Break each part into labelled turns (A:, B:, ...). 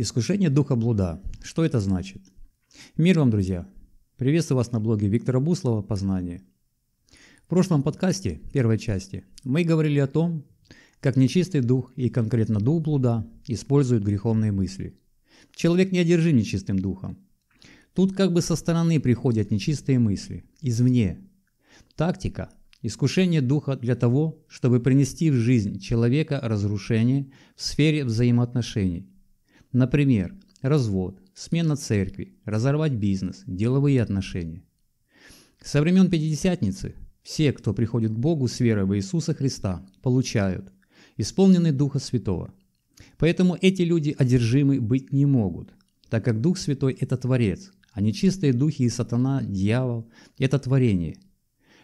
A: Искушение духа блуда. Что это значит? Мир вам, друзья! Приветствую вас на блоге Виктора Буслова «Познание». В прошлом подкасте, первой части, мы говорили о том, как нечистый дух и конкретно дух блуда используют греховные мысли. Человек не одержим нечистым духом. Тут как бы со стороны приходят нечистые мысли, извне. Тактика – искушение духа для того, чтобы принести в жизнь человека разрушение в сфере взаимоотношений – Например, развод, смена церкви, разорвать бизнес, деловые отношения. Со времен Пятидесятницы все, кто приходит к Богу с верой в Иисуса Христа, получают исполненный Духа Святого. Поэтому эти люди одержимы быть не могут, так как Дух Святой – это Творец, а нечистые духи и сатана, дьявол – это творение.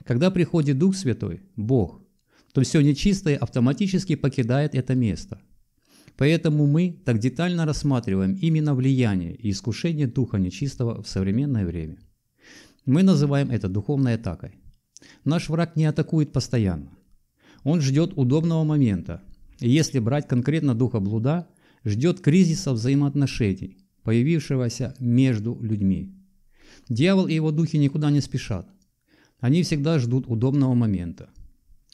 A: Когда приходит Дух Святой, Бог, то все нечистое автоматически покидает это место – Поэтому мы так детально рассматриваем именно влияние и искушение духа нечистого в современное время. Мы называем это духовной атакой. Наш враг не атакует постоянно. Он ждет удобного момента. И если брать конкретно духа блуда, ждет кризиса взаимоотношений, появившегося между людьми. Дьявол и его духи никуда не спешат. Они всегда ждут удобного момента.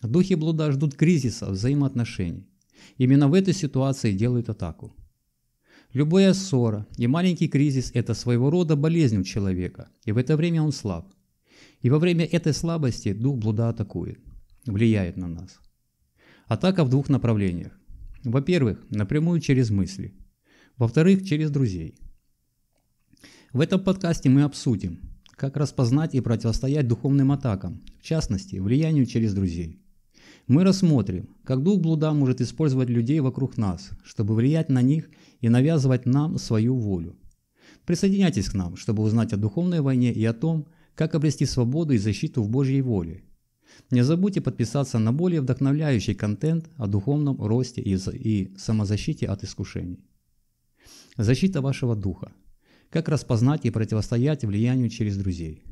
A: Духи блуда ждут кризиса взаимоотношений. Именно в этой ситуации делают атаку. Любая ссора и маленький кризис – это своего рода болезнь у человека, и в это время он слаб. И во время этой слабости дух блуда атакует, влияет на нас. Атака в двух направлениях. Во-первых, напрямую через мысли. Во-вторых, через друзей. В этом подкасте мы обсудим, как распознать и противостоять духовным атакам, в частности, влиянию через друзей. Мы рассмотрим, как дух блуда может использовать людей вокруг нас, чтобы влиять на них и навязывать нам свою волю. Присоединяйтесь к нам, чтобы узнать о духовной войне и о том, как обрести свободу и защиту в Божьей воле. Не забудьте подписаться на более вдохновляющий контент о духовном росте и самозащите от искушений. Защита вашего духа. Как распознать и противостоять влиянию через друзей.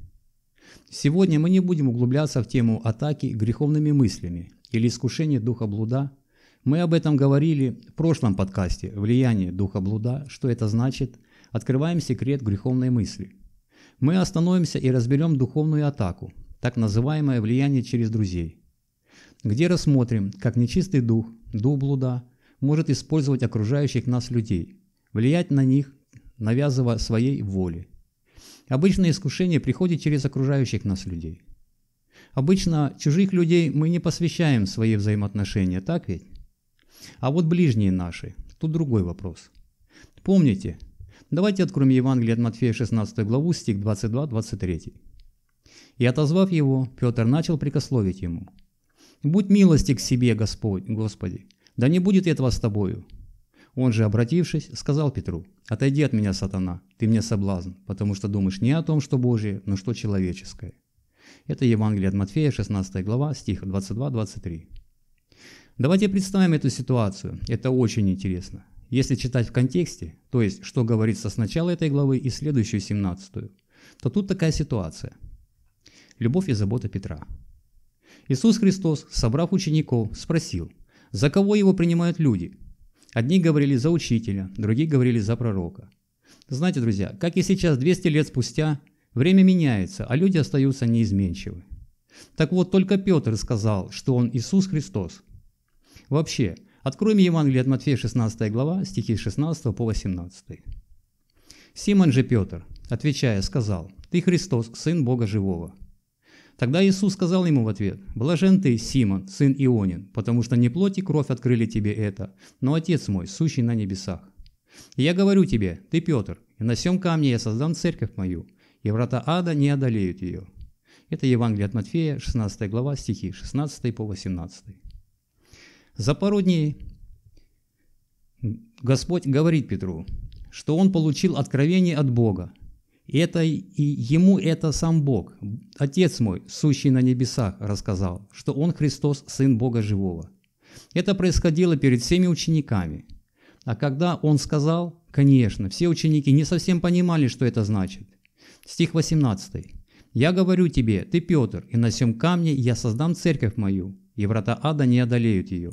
A: Сегодня мы не будем углубляться в тему атаки греховными мыслями, или искушение духа блуда. Мы об этом говорили в прошлом подкасте «Влияние духа блуда», что это значит, открываем секрет греховной мысли. Мы остановимся и разберем духовную атаку, так называемое влияние через друзей, где рассмотрим, как нечистый дух, дух блуда, может использовать окружающих нас людей, влиять на них, навязывая своей воле. Обычное искушение приходит через окружающих нас людей. Обычно чужих людей мы не посвящаем в свои взаимоотношения, так ведь? А вот ближние наши, тут другой вопрос. Помните, давайте откроем Евангелие от Матфея 16 главу, стих 22-23. И отозвав его, Петр начал прикословить ему. «Будь милости к себе, Господь, Господи, да не будет этого с тобою». Он же, обратившись, сказал Петру, «Отойди от меня, сатана, ты мне соблазн, потому что думаешь не о том, что Божье, но что человеческое». Это Евангелие от Матфея, 16 глава, стих 22-23. Давайте представим эту ситуацию. Это очень интересно. Если читать в контексте, то есть что говорится с начала этой главы и следующую 17, то тут такая ситуация. Любовь и забота Петра. Иисус Христос, собрав учеников, спросил, за кого его принимают люди? Одни говорили за учителя, другие говорили за пророка. Знаете, друзья, как и сейчас, 200 лет спустя, Время меняется, а люди остаются неизменчивы. Так вот, только Петр сказал, что он Иисус Христос. Вообще, откроем Евангелие от Матфея 16 глава, стихи с 16 по 18. Симон же Петр, отвечая, сказал, «Ты Христос, Сын Бога Живого». Тогда Иисус сказал ему в ответ, «Блажен ты, Симон, сын Ионин, потому что не плоть и кровь открыли тебе это, но Отец мой, сущий на небесах. И я говорю тебе, ты Петр, и на сем камне я создам церковь мою, и врата ада не одолеют ее. Это Евангелие от Матфея, 16 глава, стихи 16 по 18. За пару дней Господь говорит Петру, что он получил откровение от Бога. Это и ему это сам Бог, Отец мой, сущий на небесах, рассказал, что он Христос, Сын Бога Живого. Это происходило перед всеми учениками. А когда он сказал, конечно, все ученики не совсем понимали, что это значит. Стих 18. «Я говорю тебе, ты Петр, и на сем камне я создам церковь мою, и врата ада не одолеют ее».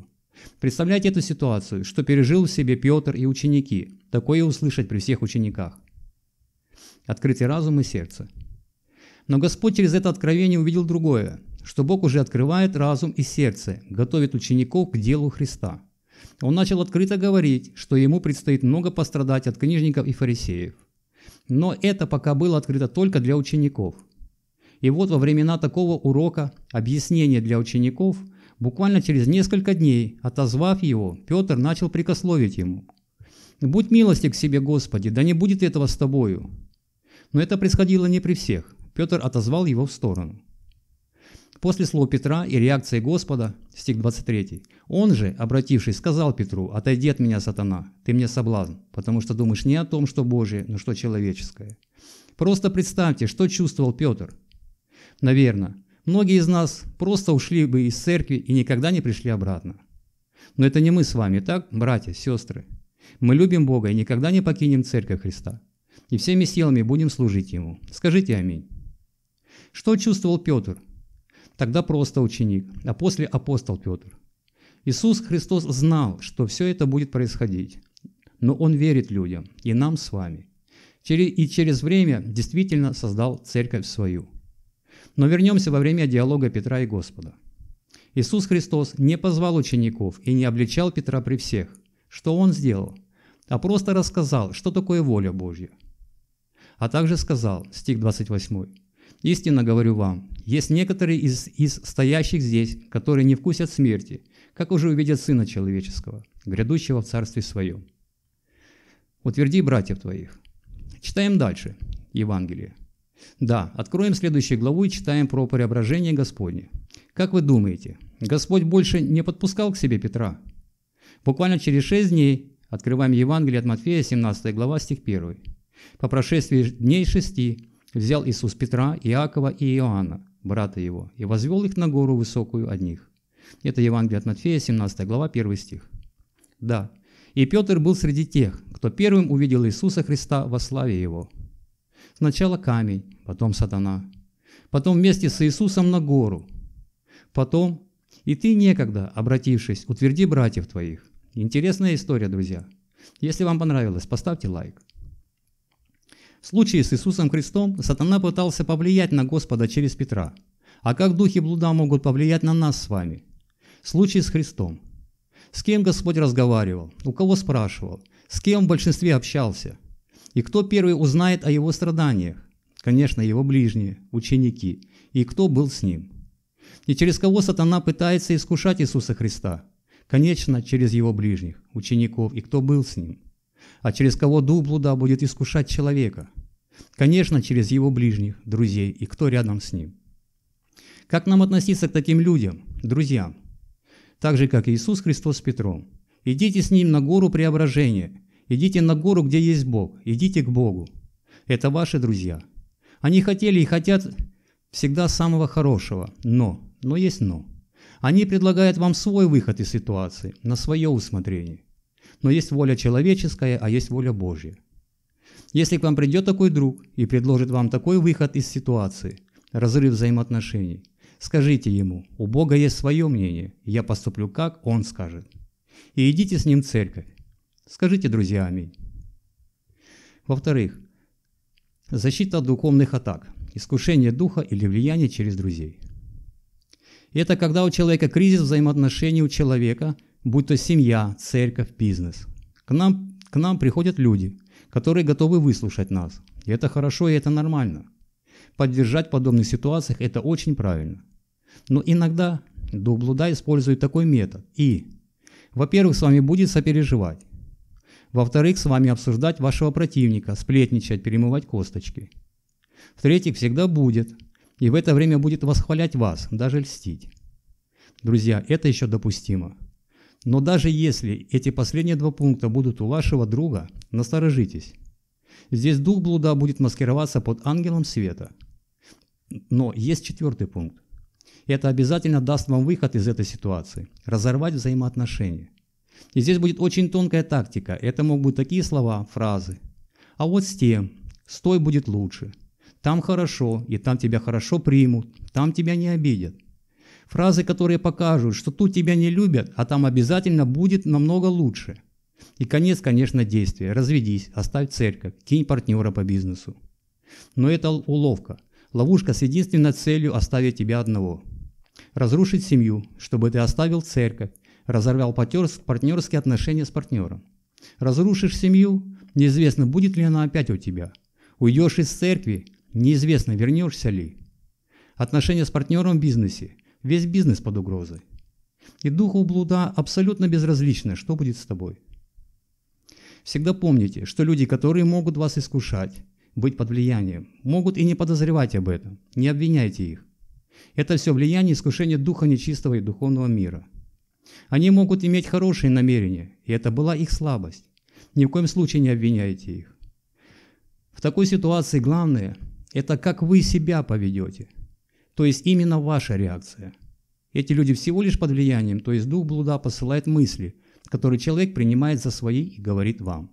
A: Представляете эту ситуацию, что пережил в себе Петр и ученики, такое услышать при всех учениках. Открытие разум и сердце. Но Господь через это откровение увидел другое, что Бог уже открывает разум и сердце, готовит учеников к делу Христа. Он начал открыто говорить, что ему предстоит много пострадать от книжников и фарисеев. Но это пока было открыто только для учеников. И вот во времена такого урока объяснения для учеников, буквально через несколько дней, отозвав его, Петр начал прикословить ему. «Будь милостив к себе, Господи, да не будет этого с тобою». Но это происходило не при всех. Петр отозвал его в сторону. После слова Петра и реакции Господа, стих 23, он же, обратившись, сказал Петру, «Отойди от меня, сатана, ты мне соблазн, потому что думаешь не о том, что Божие, но что человеческое». Просто представьте, что чувствовал Петр. Наверное, многие из нас просто ушли бы из церкви и никогда не пришли обратно. Но это не мы с вами, так, братья, сестры? Мы любим Бога и никогда не покинем Церковь Христа. И всеми силами будем служить Ему. Скажите аминь. Что чувствовал Петр, тогда просто ученик, а после апостол Петр. Иисус Христос знал, что все это будет происходить, но Он верит людям и нам с вами. И через время действительно создал церковь свою. Но вернемся во время диалога Петра и Господа. Иисус Христос не позвал учеников и не обличал Петра при всех. Что Он сделал? А просто рассказал, что такое воля Божья. А также сказал, стих 28, Истинно говорю вам, есть некоторые из, из стоящих здесь, которые не вкусят смерти, как уже увидят Сына Человеческого, грядущего в Царстве Своем. Утверди братьев твоих. Читаем дальше Евангелие. Да, откроем следующую главу и читаем про преображение Господне. Как вы думаете, Господь больше не подпускал к себе Петра? Буквально через шесть дней открываем Евангелие от Матфея, 17 глава, стих 1. По прошествии дней шести взял Иисус Петра, Иакова и Иоанна, брата его, и возвел их на гору высокую одних. Это Евангелие от Матфея, 17 глава, 1 стих. Да, и Петр был среди тех, кто первым увидел Иисуса Христа во славе Его. Сначала камень, потом сатана, потом вместе с Иисусом на гору, потом и ты некогда, обратившись, утверди братьев твоих. Интересная история, друзья. Если вам понравилось, поставьте лайк. В случае с Иисусом Христом сатана пытался повлиять на Господа через Петра. А как духи блуда могут повлиять на нас с вами? В с Христом. С кем Господь разговаривал? У кого спрашивал? С кем в большинстве общался? И кто первый узнает о его страданиях? Конечно, его ближние, ученики. И кто был с ним? И через кого сатана пытается искушать Иисуса Христа? Конечно, через его ближних, учеников и кто был с ним. А через кого дух блуда будет искушать человека? Конечно, через его ближних, друзей и кто рядом с ним. Как нам относиться к таким людям, друзьям? Так же, как Иисус Христос с Петром. Идите с ним на гору преображения. Идите на гору, где есть Бог. Идите к Богу. Это ваши друзья. Они хотели и хотят всегда самого хорошего. Но, но есть но. Они предлагают вам свой выход из ситуации, на свое усмотрение. Но есть воля человеческая, а есть воля Божья. Если к вам придет такой друг и предложит вам такой выход из ситуации, разрыв взаимоотношений, скажите ему, у Бога есть свое мнение, я поступлю как Он скажет. И идите с ним в церковь. Скажите, друзья, аминь. Во-вторых, защита от духовных атак, искушение духа или влияние через друзей. Это когда у человека кризис взаимоотношений у человека, будь то семья, церковь, бизнес. К нам, к нам приходят люди – которые готовы выслушать нас. И это хорошо, и это нормально. Поддержать в подобных ситуациях – это очень правильно. Но иногда Дуглуда использует такой метод и, во-первых, с вами будет сопереживать, во-вторых, с вами обсуждать вашего противника, сплетничать, перемывать косточки. В-третьих, всегда будет, и в это время будет восхвалять вас, даже льстить. Друзья, это еще допустимо. Но даже если эти последние два пункта будут у вашего друга, насторожитесь. Здесь дух блуда будет маскироваться под ангелом света. Но есть четвертый пункт. Это обязательно даст вам выход из этой ситуации, разорвать взаимоотношения. И здесь будет очень тонкая тактика. Это могут быть такие слова, фразы. А вот с тем, с той будет лучше. Там хорошо, и там тебя хорошо примут, там тебя не обидят. Фразы, которые покажут, что тут тебя не любят, а там обязательно будет намного лучше. И конец, конечно, действия. Разведись, оставь церковь, кинь партнера по бизнесу. Но это уловка. Ловушка с единственной целью оставить тебя одного. Разрушить семью, чтобы ты оставил церковь, разорвал партнерские отношения с партнером. Разрушишь семью, неизвестно, будет ли она опять у тебя. Уйдешь из церкви, неизвестно, вернешься ли. Отношения с партнером в бизнесе весь бизнес под угрозой. И духу блуда абсолютно безразлично, что будет с тобой. Всегда помните, что люди, которые могут вас искушать, быть под влиянием, могут и не подозревать об этом, не обвиняйте их. Это все влияние искушение духа нечистого и духовного мира. Они могут иметь хорошие намерения, и это была их слабость. Ни в коем случае не обвиняйте их. В такой ситуации главное – это как вы себя поведете – то есть именно ваша реакция. Эти люди всего лишь под влиянием, то есть дух блуда посылает мысли, которые человек принимает за свои и говорит вам.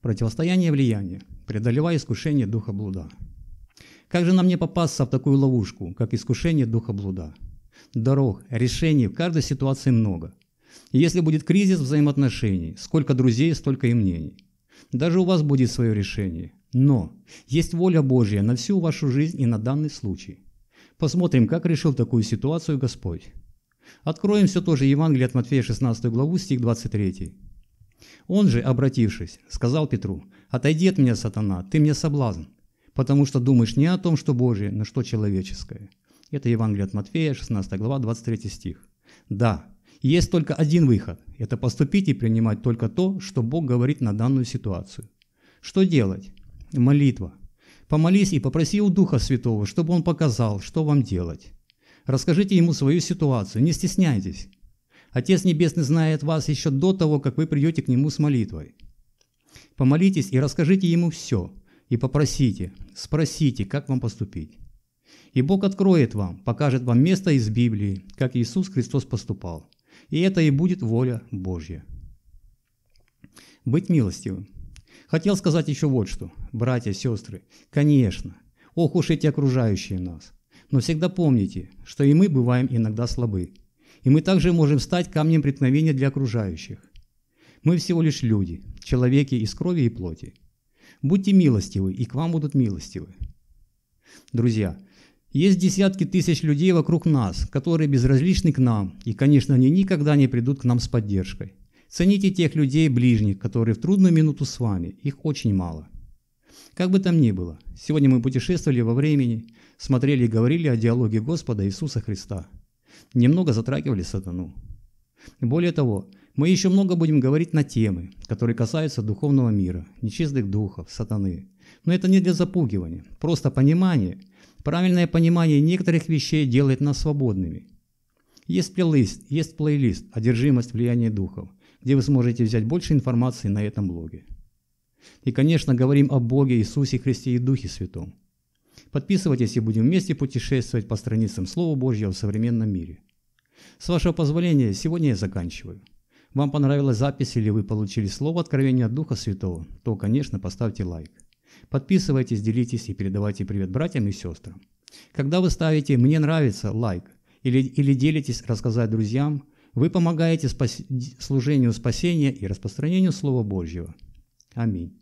A: Противостояние влияния, преодолевая искушение духа блуда. Как же нам не попасться в такую ловушку, как искушение духа блуда? Дорог, решений в каждой ситуации много. И если будет кризис взаимоотношений, сколько друзей, столько и мнений. Даже у вас будет свое решение, но есть воля Божья на всю вашу жизнь и на данный случай. Посмотрим, как решил такую ситуацию Господь. Откроем все тоже Евангелие от Матфея 16 главу, стих 23. Он же, обратившись, сказал Петру, «Отойди от меня, сатана, ты мне соблазн, потому что думаешь не о том, что Божье, но что человеческое». Это Евангелие от Матфея, 16 глава, 23 стих. Да, есть только один выход – это поступить и принимать только то, что Бог говорит на данную ситуацию. Что делать? Молитва. Помолись и попроси у Духа Святого, чтобы Он показал, что вам делать. Расскажите Ему свою ситуацию, не стесняйтесь. Отец Небесный знает вас еще до того, как вы придете к Нему с молитвой. Помолитесь и расскажите Ему все, и попросите, спросите, как вам поступить. И Бог откроет вам, покажет вам место из Библии, как Иисус Христос поступал. И это и будет воля Божья. Быть милостивым – Хотел сказать еще вот что. Братья, сестры, конечно, ох уж эти окружающие нас. Но всегда помните, что и мы бываем иногда слабы. И мы также можем стать камнем преткновения для окружающих. Мы всего лишь люди, человеки из крови и плоти. Будьте милостивы, и к вам будут милостивы. Друзья, есть десятки тысяч людей вокруг нас, которые безразличны к нам, и, конечно, они никогда не придут к нам с поддержкой. Цените тех людей ближних, которые в трудную минуту с вами. Их очень мало. Как бы там ни было, сегодня мы путешествовали во времени, смотрели и говорили о диалоге Господа Иисуса Христа. Немного затрагивали сатану. Более того, мы еще много будем говорить на темы, которые касаются духовного мира, нечистых духов, сатаны. Но это не для запугивания, просто понимание. Правильное понимание некоторых вещей делает нас свободными. Есть плейлист, есть плейлист «Одержимость влияния духов», где вы сможете взять больше информации на этом блоге. И, конечно, говорим о Боге, Иисусе Христе и Духе Святом. Подписывайтесь и будем вместе путешествовать по страницам Слова Божьего в современном мире. С вашего позволения, сегодня я заканчиваю. Вам понравилась запись или вы получили слово откровения от Духа Святого, то, конечно, поставьте лайк. Подписывайтесь, делитесь и передавайте привет братьям и сестрам. Когда вы ставите «Мне нравится» лайк или, или делитесь рассказать друзьям, вы помогаете спас... служению спасения и распространению Слова Божьего. Аминь.